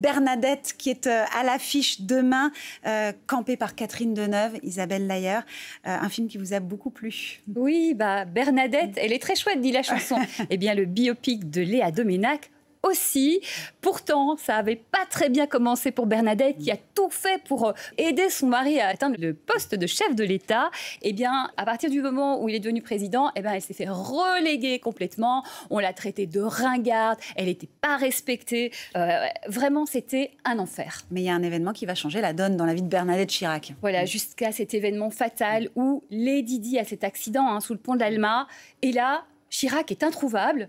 Bernadette qui est euh, à l'affiche demain, euh, campée par Catherine Deneuve, Isabelle Layer, euh, un film qui vous a beaucoup plu. Oui, bah Bernadette, elle est très chouette, dit la chanson. eh bien, le biopic de Léa Doménac aussi. Pourtant, ça avait pas très bien commencé pour Bernadette, qui a tout fait pour euh, aider son mari à atteindre le poste de chef de l'État. Eh bien, à partir du moment où il est devenu président, eh ben, elle s'est fait reléguer complètement. On l'a traitée de ringarde. Elle n'était pas respectée. Euh, vraiment, c'était un enfer. Mais il y a un événement qui va changer la donne dans la vie de Bernadette Chirac. Voilà, jusqu'à cet événement fatal où Lady Di a cet accident hein, sous le pont de l'Alma. Et là, Chirac est introuvable.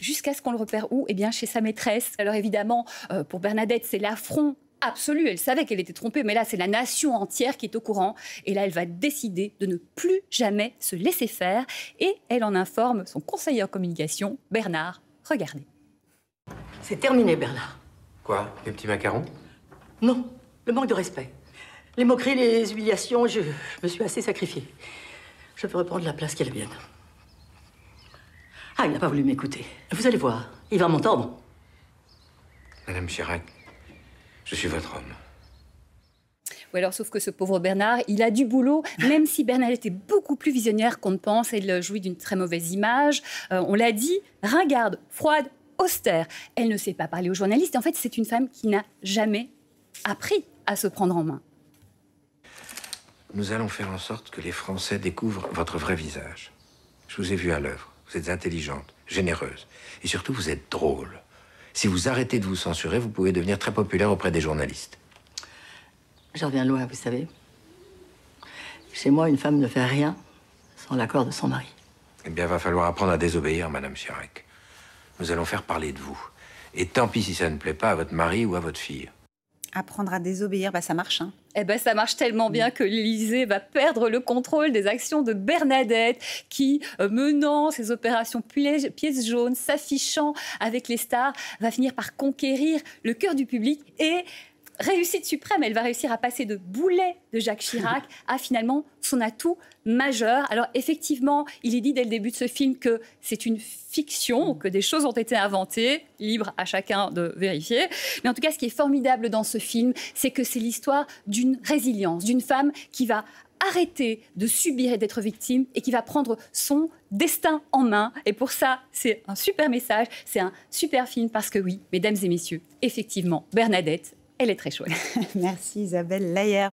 Jusqu'à ce qu'on le repère où Eh bien, chez sa maîtresse. Alors évidemment, euh, pour Bernadette, c'est l'affront absolu. Elle savait qu'elle était trompée, mais là, c'est la nation entière qui est au courant. Et là, elle va décider de ne plus jamais se laisser faire. Et elle en informe son conseiller en communication, Bernard. Regardez. C'est terminé, Bernard. Quoi Les petits macarons Non, le manque de respect. Les moqueries, les humiliations, je, me suis assez sacrifiée. Je peux reprendre la place qu'elle est ah, il n'a pas voulu m'écouter. Vous allez voir, il va m'entendre. Madame Chirac, je suis votre homme. Ou alors, sauf que ce pauvre Bernard, il a du boulot, même si Bernard était beaucoup plus visionnaire qu'on ne pense, et jouit d'une très mauvaise image. Euh, on l'a dit, ringarde, froide, austère. Elle ne sait pas parler aux journalistes. En fait, c'est une femme qui n'a jamais appris à se prendre en main. Nous allons faire en sorte que les Français découvrent votre vrai visage. Je vous ai vu à l'œuvre vous êtes intelligente, généreuse, et surtout vous êtes drôle. Si vous arrêtez de vous censurer, vous pouvez devenir très populaire auprès des journalistes. Je reviens loin, vous savez. Chez moi, une femme ne fait rien sans l'accord de son mari. Eh bien, va falloir apprendre à désobéir, Madame Chirac. Nous allons faire parler de vous. Et tant pis si ça ne plaît pas à votre mari ou à votre fille apprendre à désobéir, bah, ça marche. Hein. Eh ben, ça marche tellement bien que l'Elysée va perdre le contrôle des actions de Bernadette, qui, euh, menant ses opérations pièces jaunes, s'affichant avec les stars, va finir par conquérir le cœur du public et réussite suprême. Elle va réussir à passer de boulet de Jacques Chirac à finalement son atout majeur. Alors effectivement, il est dit dès le début de ce film que c'est une fiction, mm. que des choses ont été inventées, libre à chacun de vérifier. Mais en tout cas, ce qui est formidable dans ce film, c'est que c'est l'histoire d'une résilience, d'une femme qui va arrêter de subir et d'être victime et qui va prendre son destin en main. Et pour ça, c'est un super message, c'est un super film parce que oui, mesdames et messieurs, effectivement, Bernadette elle est très chouette. Merci Isabelle Layer.